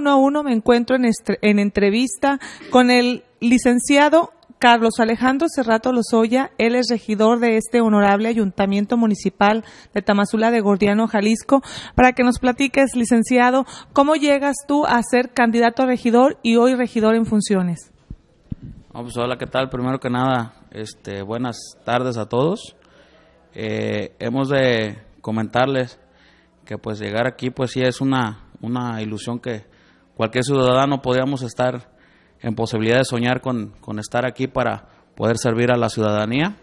uno a uno me encuentro en, entrevista con el licenciado Carlos Alejandro Cerrato Lozoya, él es regidor de este honorable Ayuntamiento Municipal de Tamazula de Gordiano, Jalisco, para que nos platiques, licenciado, cómo llegas tú a ser candidato a regidor y hoy regidor en funciones. Ah, pues, hola, ¿qué tal? Primero que nada, este, buenas tardes a todos. Eh, hemos de comentarles que pues llegar aquí pues sí es una, una ilusión que, cualquier ciudadano podíamos estar en posibilidad de soñar con, estar aquí para poder servir a la ciudadanía.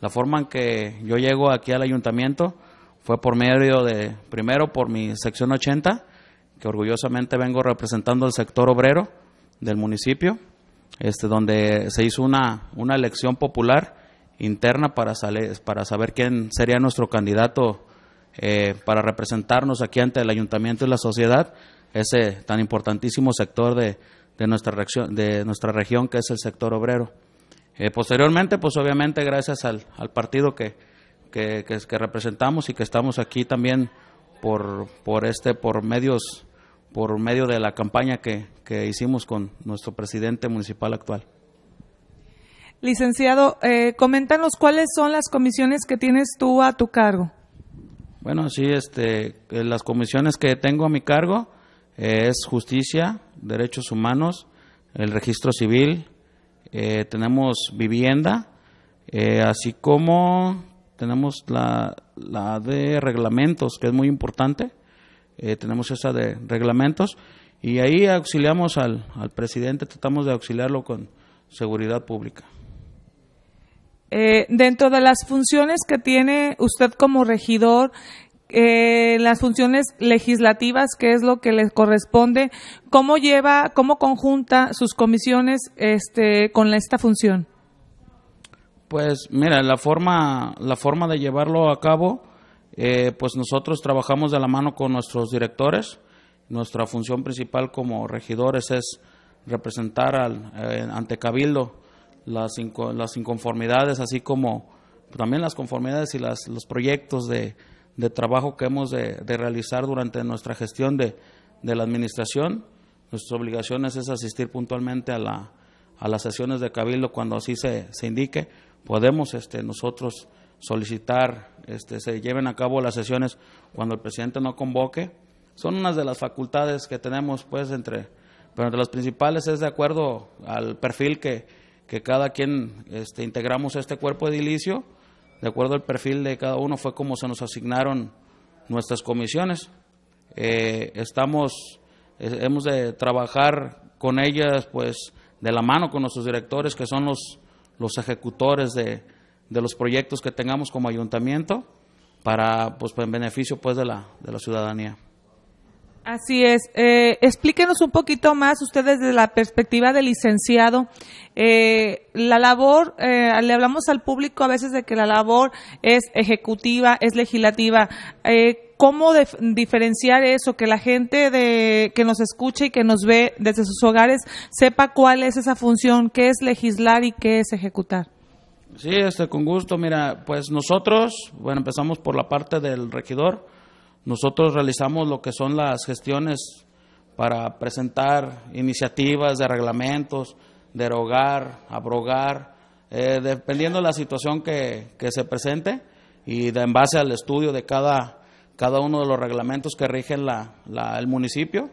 La forma en que yo llego aquí al ayuntamiento fue por medio de, primero por mi sección 80, que orgullosamente vengo representando el sector obrero del municipio, este, donde se hizo una, elección popular interna para, para saber quién sería nuestro candidato eh, para representarnos aquí ante el ayuntamiento y la sociedad ese tan importantísimo sector de, de nuestra, de nuestra región, que es el sector obrero. Eh, posteriormente, pues obviamente gracias al, al partido que, que, representamos y que estamos aquí también por, por, este, por, medios, por medio de la campaña que, hicimos con nuestro presidente municipal actual. Licenciado, eh, coméntanos cuáles son las comisiones que tienes tú a tu cargo. Bueno, sí, este, eh, las comisiones que tengo a mi cargo, es justicia, derechos humanos, el registro civil, eh, tenemos vivienda, eh, así como tenemos la, de reglamentos, que es muy importante, eh, tenemos esa de reglamentos, y ahí auxiliamos al, al presidente, tratamos de auxiliarlo con seguridad pública. dentro de las funciones que tiene usted como regidor, eh, las funciones legislativas, que es lo que les corresponde, cómo lleva, cómo conjunta sus comisiones este, con esta función. Pues mira, la forma, la forma de llevarlo a cabo, eh, pues nosotros trabajamos de la mano con nuestros directores. Nuestra función principal como regidores es representar al, eh, ante Cabildo las, las inconformidades, así como también las conformidades y las, los proyectos de, de trabajo que hemos de, realizar durante nuestra gestión de, la administración. Nuestras obligaciones es asistir puntualmente a, las sesiones de cabildo cuando así se, indique. Podemos este, nosotros solicitar, este, se lleven a cabo las sesiones cuando el presidente no convoque. Son unas de las facultades que tenemos, pues, entre, pero entre las principales es de acuerdo al perfil que, cada quien este, integramos este cuerpo edilicio de acuerdo al perfil de cada uno, fue como se nos asignaron nuestras comisiones. Eh, estamos, eh, hemos de trabajar con ellas, pues, de la mano con nuestros directores, que son los, los ejecutores de, de los proyectos que tengamos como ayuntamiento, para, pues, en beneficio, pues, de la, de la ciudadanía. Así es. Eh, explíquenos un poquito más ustedes desde la perspectiva del licenciado. Eh, la labor, eh, le hablamos al público a veces de que la labor es ejecutiva, es legislativa. ¿Cómo diferenciar eso? Que la gente que nos escucha y que nos ve desde sus hogares sepa cuál es esa función, qué es legislar y qué es ejecutar. Sí, este, con gusto. Mira, pues nosotros, bueno, empezamos por la parte del regidor nosotros realizamos lo que son las gestiones para presentar iniciativas de reglamentos, derogar, abrogar, eh, dependiendo de la situación que, se presente y en base al estudio de cada, uno de los reglamentos que rigen el municipio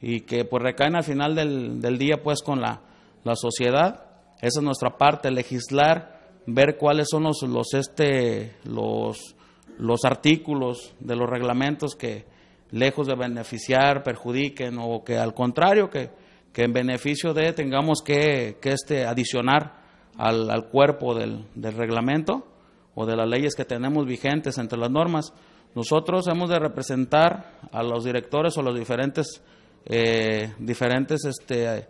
y que pues recaen al final del, del día pues con la, la, sociedad. Esa es nuestra parte, legislar, ver cuáles son los, este, los los artículos de los reglamentos que lejos de beneficiar, perjudiquen o que al contrario, que, en beneficio de tengamos que, este, adicionar al, cuerpo del, reglamento o de las leyes que tenemos vigentes entre las normas. Nosotros hemos de representar a los directores o los diferentes, eh, diferentes este,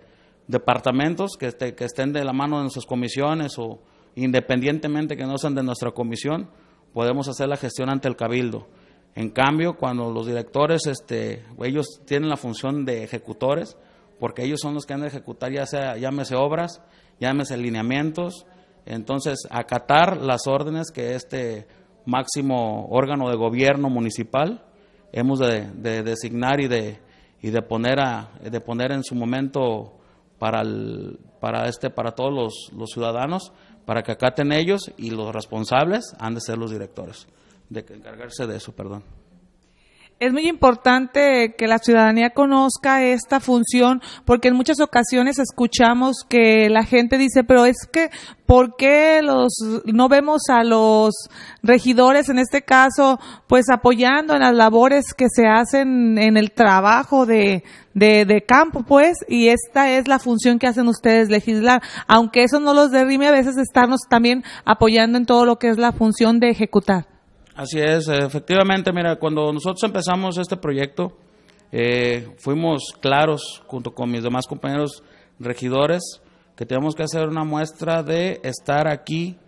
departamentos que, este, que estén de la mano de nuestras comisiones o independientemente que no sean de nuestra comisión, podemos hacer la gestión ante el cabildo. En cambio, cuando los directores, este, ellos tienen la función de ejecutores, porque ellos son los que han de ejecutar ya sea, llámese obras, llámese lineamientos, entonces acatar las órdenes que este máximo órgano de gobierno municipal hemos de, designar y de, y de poner a, de poner en su momento para este para todos los, los ciudadanos para que acaten ellos y los responsables han de ser los directores, de encargarse de eso, perdón es muy importante que la ciudadanía conozca esta función porque en muchas ocasiones escuchamos que la gente dice, pero es que ¿por qué los no vemos a los regidores en este caso pues apoyando en las labores que se hacen en el trabajo de, de, de campo pues y esta es la función que hacen ustedes legislar aunque eso no los derrime a veces estarnos también apoyando en todo lo que es la función de ejecutar Así es, efectivamente, mira, cuando nosotros empezamos este proyecto, eh, fuimos claros junto con mis demás compañeros regidores que teníamos que hacer una muestra de estar aquí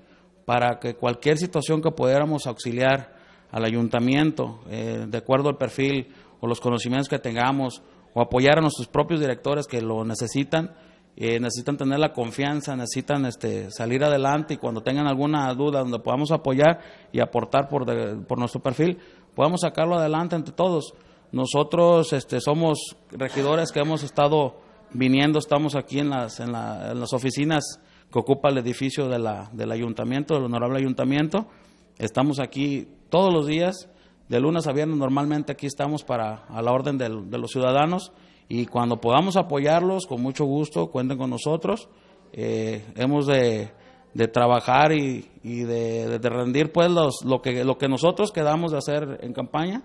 para que cualquier situación que pudiéramos auxiliar al ayuntamiento, eh, de acuerdo al perfil o los conocimientos que tengamos, o apoyar a nuestros propios directores que lo necesitan, eh, necesitan tener la confianza, necesitan este, salir adelante y cuando tengan alguna duda donde podamos apoyar y aportar por, por nuestro perfil, podamos sacarlo adelante entre todos. Nosotros este, somos regidores que hemos estado viniendo, estamos aquí en las, oficinas que ocupa el edificio de la, del ayuntamiento, del honorable ayuntamiento. Estamos aquí todos los días, de lunes a viernes normalmente aquí estamos para a la orden de los ciudadanos y cuando podamos apoyarlos, con mucho gusto, cuenten con nosotros. Eh, hemos de, de, trabajar y, y de, de, rendir pues lo, que, lo que nosotros quedamos de hacer en campaña,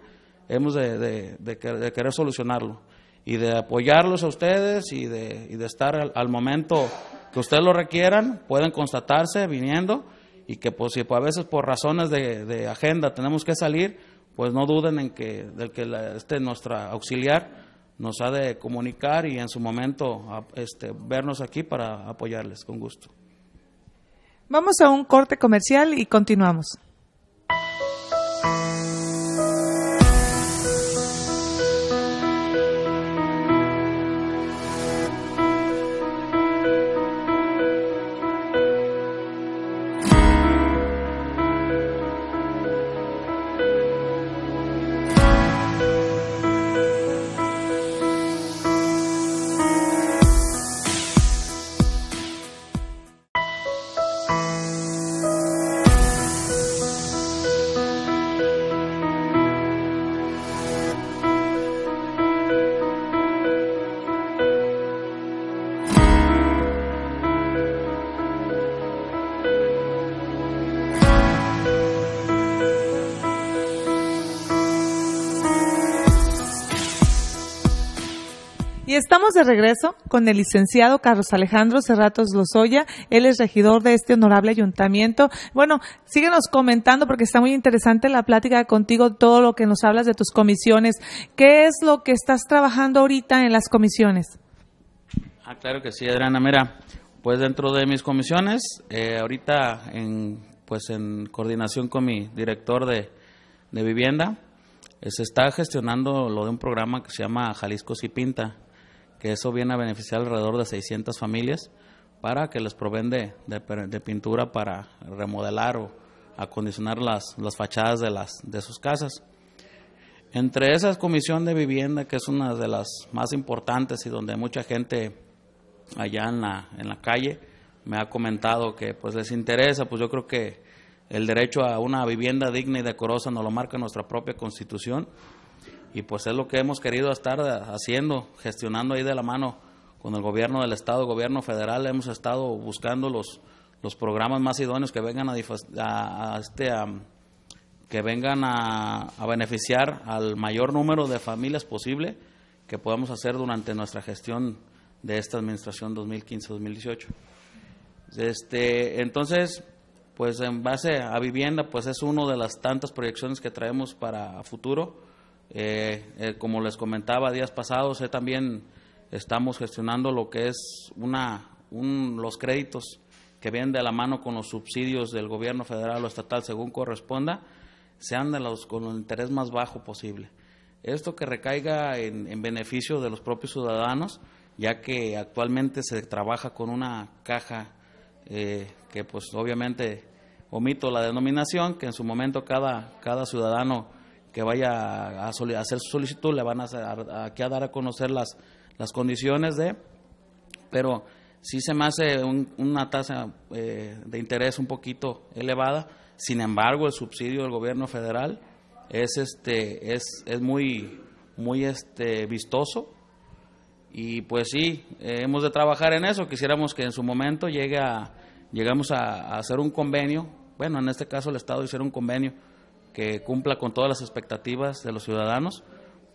hemos de, querer solucionarlo y de apoyarlos a ustedes y de, y estar al, momento que ustedes lo requieran, pueden constatarse viniendo y que pues, si, a veces por razones de, agenda tenemos que salir, pues no duden en que, del que esté nuestra auxiliar nos ha de comunicar y en su momento este, vernos aquí para apoyarles con gusto. Vamos a un corte comercial y continuamos. Y estamos de regreso con el licenciado Carlos Alejandro Cerratos Lozoya. Él es regidor de este honorable ayuntamiento. Bueno, síguenos comentando porque está muy interesante la plática contigo, todo lo que nos hablas de tus comisiones. ¿Qué es lo que estás trabajando ahorita en las comisiones? Ah, claro que sí, Adriana. Mira, pues dentro de mis comisiones, eh, ahorita en, pues en coordinación con mi director de, vivienda, eh, se está gestionando lo de un programa que se llama Jalisco Si Pinta que eso viene a beneficiar alrededor de 600 familias para que les proveen de, pintura para remodelar o acondicionar las, fachadas de, sus casas. Entre esas comisión de vivienda, que es una de las más importantes y donde mucha gente allá en la, calle me ha comentado que pues les interesa, pues yo creo que el derecho a una vivienda digna y decorosa nos lo marca nuestra propia constitución y pues es lo que hemos querido estar eh, haciendo, gestionando ahí de la mano con el gobierno del Estado, gobierno federal, hemos estado buscando los, programas más idóneos que vengan a, este, que vengan a, beneficiar al mayor número de familias posible que podamos hacer durante nuestra gestión de esta administración 2015-2018. Este, entonces, pues en base a vivienda, pues es una de las tantas proyecciones que traemos para futuro eh, eh, como les comentaba días pasados, eh, también estamos gestionando lo que es una, los créditos que vienen de la mano con los subsidios del gobierno federal o estatal, según corresponda, sean de los, con el interés más bajo posible. Esto que recaiga en, en beneficio de los propios ciudadanos, ya que actualmente se trabaja con una caja eh, que pues obviamente omito la denominación, que en su momento cada, cada ciudadano que vaya a, hacer su solicitud, le van a, a, dar a conocer las, las condiciones de, pero sí se me hace una tasa eh, de interés un poquito elevada, sin embargo el subsidio del gobierno federal es este es, muy muy este vistoso y pues sí eh, hemos de trabajar en eso quisiéramos que en su momento llegue a llegamos hacer un convenio bueno en este caso el estado hiciera un convenio que cumpla con todas las expectativas de los ciudadanos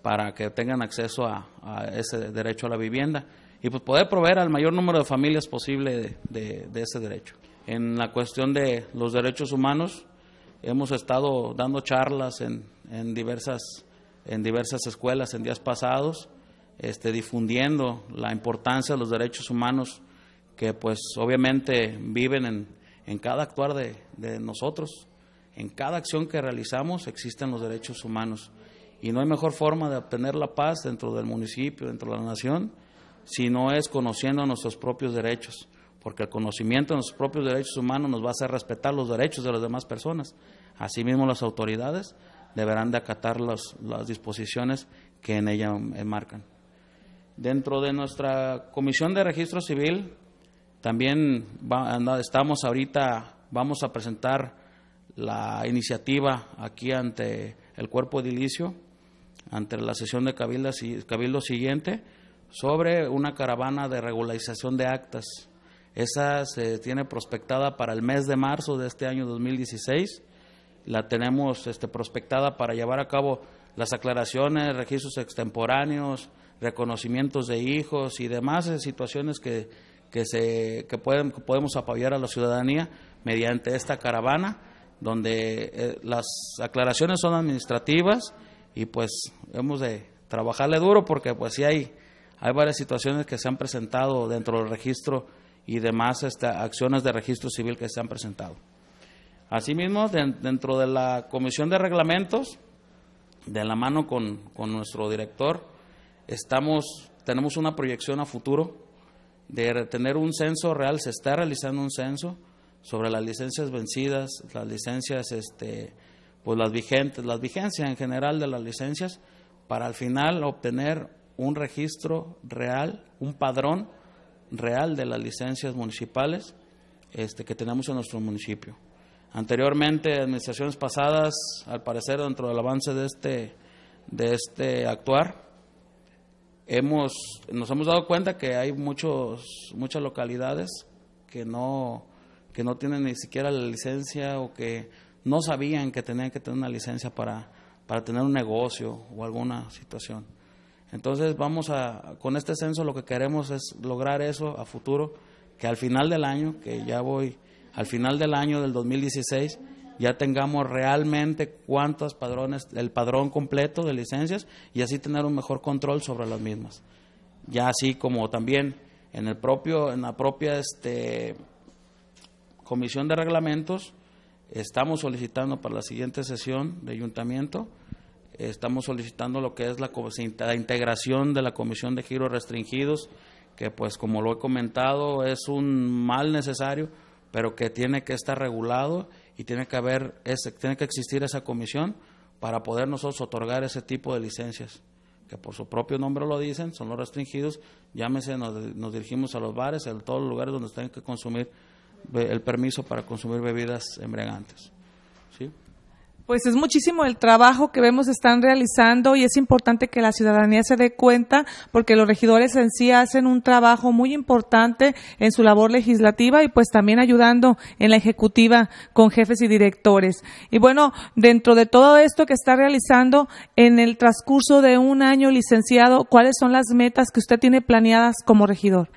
para que tengan acceso a, ese derecho a la vivienda y pues poder proveer al mayor número de familias posible de, ese derecho. En la cuestión de los derechos humanos, hemos estado dando charlas en, diversas, en diversas escuelas en días pasados, este, difundiendo la importancia de los derechos humanos que pues obviamente viven en, cada actuar de, de nosotros en cada acción que realizamos existen los derechos humanos. Y no hay mejor forma de obtener la paz dentro del municipio, dentro de la nación, si no es conociendo nuestros propios derechos, porque el conocimiento de nuestros propios derechos humanos nos va a hacer respetar los derechos de las demás personas. Asimismo, las autoridades deberán de acatar las disposiciones que en ella enmarcan. Dentro de nuestra Comisión de Registro Civil, también estamos ahorita, vamos a presentar la iniciativa aquí ante el cuerpo edilicio, ante la sesión de cabildo, cabildo siguiente, sobre una caravana de regularización de actas. Esa se tiene prospectada para el mes de marzo de este año 2016. La tenemos este, prospectada para llevar a cabo las aclaraciones, registros extemporáneos, reconocimientos de hijos y demás eh, situaciones que, que, se, que, que podemos apoyar a la ciudadanía mediante esta caravana donde eh, las aclaraciones son administrativas y pues hemos de trabajarle duro porque pues sí hay, hay varias situaciones que se han presentado dentro del registro y demás este, acciones de registro civil que se han presentado. Asimismo, dentro de la Comisión de Reglamentos, de la mano con, con nuestro director, estamos, tenemos una proyección a futuro de tener un censo real, se está realizando un censo, sobre las licencias vencidas, las licencias, este, pues las vigentes, las vigencias en general de las licencias, para al final obtener un registro real, un padrón real de las licencias municipales este, que tenemos en nuestro municipio. Anteriormente, administraciones pasadas, al parecer dentro del avance de este, de este actuar, hemos, nos hemos dado cuenta que hay muchos, muchas localidades que no, que no tienen ni siquiera la licencia o que no sabían que tenían que tener una licencia para, para tener un negocio o alguna situación. Entonces vamos a, con este censo lo que queremos es lograr eso a futuro, que al final del año, que ya voy, al final del año del 2016, ya tengamos realmente cuántos padrones, el padrón completo de licencias y así tener un mejor control sobre las mismas. Ya así como también en el propio, en la propia este Comisión de Reglamentos, estamos solicitando para la siguiente sesión de ayuntamiento, estamos solicitando lo que es la, integración de la Comisión de Giros Restringidos, que pues como lo he comentado es un mal necesario, pero que tiene que estar regulado y tiene que haber, ese, tiene que existir esa comisión para poder nosotros otorgar ese tipo de licencias, que por su propio nombre lo dicen, son los restringidos, llámese, nos, nos dirigimos a los bares, a todos los lugares donde tienen que consumir el permiso para consumir bebidas embriagantes. ¿sí? Pues es muchísimo el trabajo que vemos están realizando y es importante que la ciudadanía se dé cuenta porque los regidores en sí hacen un trabajo muy importante en su labor legislativa y pues también ayudando en la ejecutiva con jefes y directores. Y bueno, dentro de todo esto que está realizando en el transcurso de un año licenciado, ¿cuáles son las metas que usted tiene planeadas como regidor?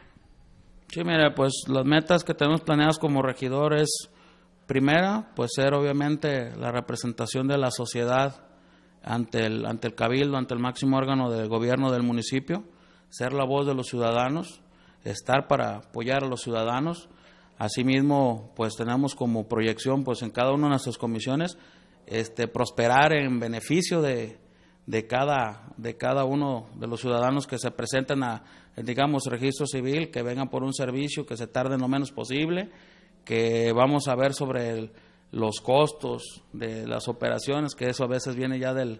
Sí, mira, pues las metas que tenemos planeadas como regidores, primera, pues ser obviamente la representación de la sociedad ante el, ante el cabildo, ante el máximo órgano de gobierno del municipio, ser la voz de los ciudadanos, estar para apoyar a los ciudadanos. Asimismo, pues tenemos como proyección, pues en cada una de nuestras comisiones, este, prosperar en beneficio de, de cada, de cada uno de los ciudadanos que se presenten a, digamos, registro civil, que vengan por un servicio, que se tarde lo menos posible, que vamos a ver sobre los costos de las operaciones, que eso a veces viene ya de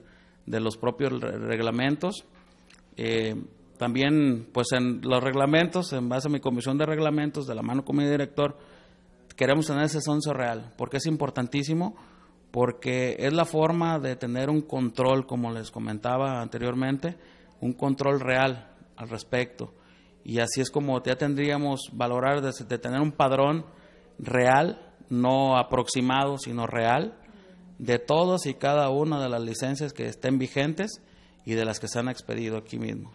los propios reglamentos. Eh, también, pues en los reglamentos, en base a mi comisión de reglamentos, de la mano con mi director, queremos tener ese sonso real, porque es importantísimo porque es la forma de tener un control, como les comentaba anteriormente, un control real al respecto. Y así es como ya tendríamos valorar de, tener un padrón real, no aproximado, sino real, de todas y cada una de las licencias que estén vigentes y de las que se han expedido aquí mismo.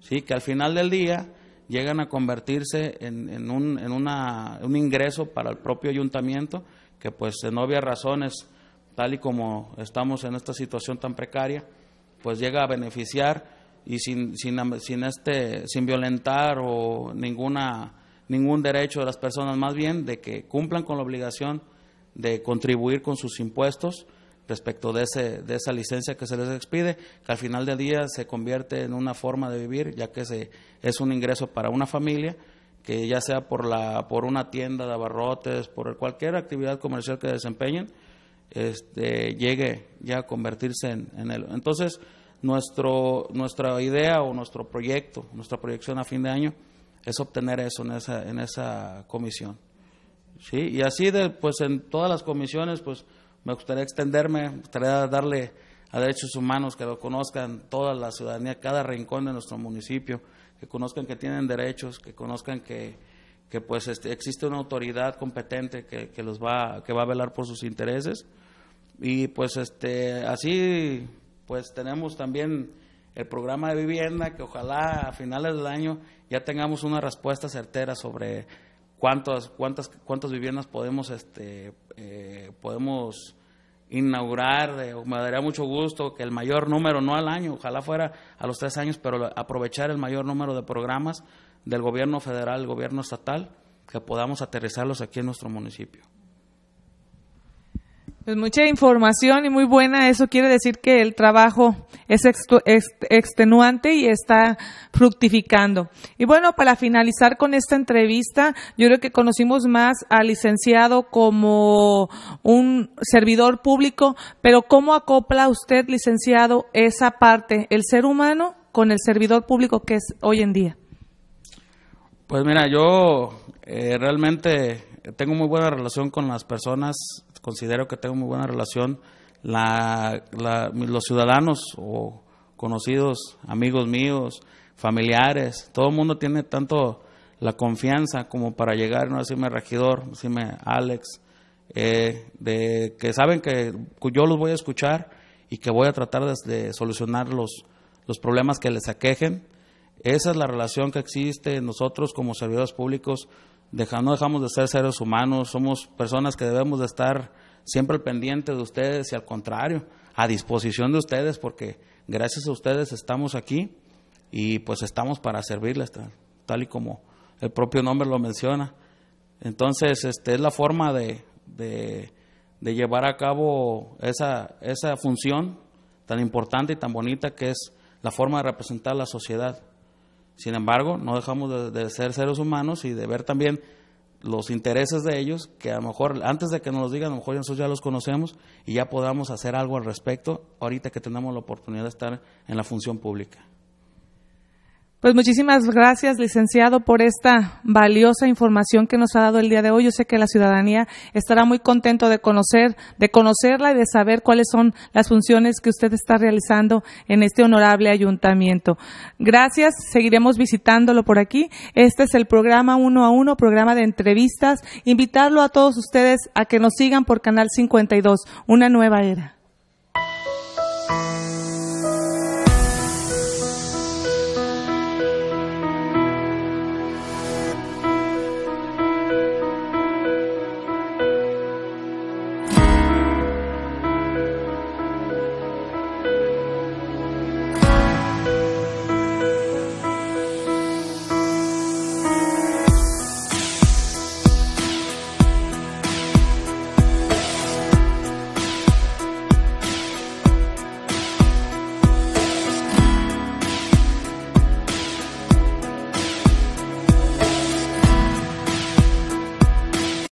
¿Sí? Que al final del día llegan a convertirse en, un, un ingreso para el propio ayuntamiento, que pues en obvias razones tal y como estamos en esta situación tan precaria, pues llega a beneficiar y sin, sin, este, sin violentar o ninguna, ningún derecho de las personas, más bien de que cumplan con la obligación de contribuir con sus impuestos respecto de, ese, de esa licencia que se les expide, que al final del día se convierte en una forma de vivir, ya que es un ingreso para una familia, que ya sea por, la, por una tienda de abarrotes, por cualquier actividad comercial que desempeñen, este, llegue ya a convertirse en, él. Entonces, nuestro, nuestra idea o nuestro proyecto, nuestra proyección a fin de año es obtener eso en esa, en esa comisión. ¿Sí? Y así, pues en todas las comisiones, pues me gustaría extenderme, me gustaría darle a derechos humanos que lo conozcan toda la ciudadanía, cada rincón de nuestro municipio, que conozcan que tienen derechos, que conozcan que, que pues este, existe una autoridad competente que, los va, que va a velar por sus intereses. Y pues este, así pues tenemos también el programa de vivienda que ojalá a finales del año ya tengamos una respuesta certera sobre cuántas viviendas podemos este, eh, podemos inaugurar eh, me daría mucho gusto que el mayor número no al año ojalá fuera a los tres años pero aprovechar el mayor número de programas del gobierno federal, el gobierno estatal, que podamos aterrizarlos aquí en nuestro municipio. Pues mucha información y muy buena. Eso quiere decir que el trabajo es extenuante y está fructificando. Y bueno, para finalizar con esta entrevista, yo creo que conocimos más al licenciado como un servidor público, pero ¿cómo acopla usted, licenciado, esa parte, el ser humano con el servidor público que es hoy en día? Pues mira, yo eh, realmente tengo muy buena relación con las personas, considero que tengo muy buena relación. La, los ciudadanos o conocidos, amigos míos, familiares, todo el mundo tiene tanto la confianza como para llegar, no decirme regidor, decirme Alex, eh, de que saben que yo los voy a escuchar y que voy a tratar de, de solucionar los, los problemas que les aquejen esa es la relación que existe nosotros como servidores públicos. no dejamos de ser seres humanos, somos personas que debemos de estar siempre al pendiente de ustedes y al contrario, a disposición de ustedes porque gracias a ustedes estamos aquí y pues estamos para servirles tal, y como el propio nombre lo menciona. Entonces, este es la forma de, llevar a cabo esa, esa función tan importante y tan bonita que es la forma de representar a la sociedad. Sin embargo, no dejamos de, ser seres humanos y de ver también los intereses de ellos, que a lo mejor antes de que nos los digan, a lo mejor ya los conocemos y ya podamos hacer algo al respecto ahorita que tenemos la oportunidad de estar en la función pública. Pues muchísimas gracias, licenciado, por esta valiosa información que nos ha dado el día de hoy. Yo sé que la ciudadanía estará muy contento de conocer, de conocerla y de saber cuáles son las funciones que usted está realizando en este honorable ayuntamiento. Gracias, seguiremos visitándolo por aquí. Este es el programa uno a uno, programa de entrevistas. Invitarlo a todos ustedes a que nos sigan por Canal 52, una nueva era.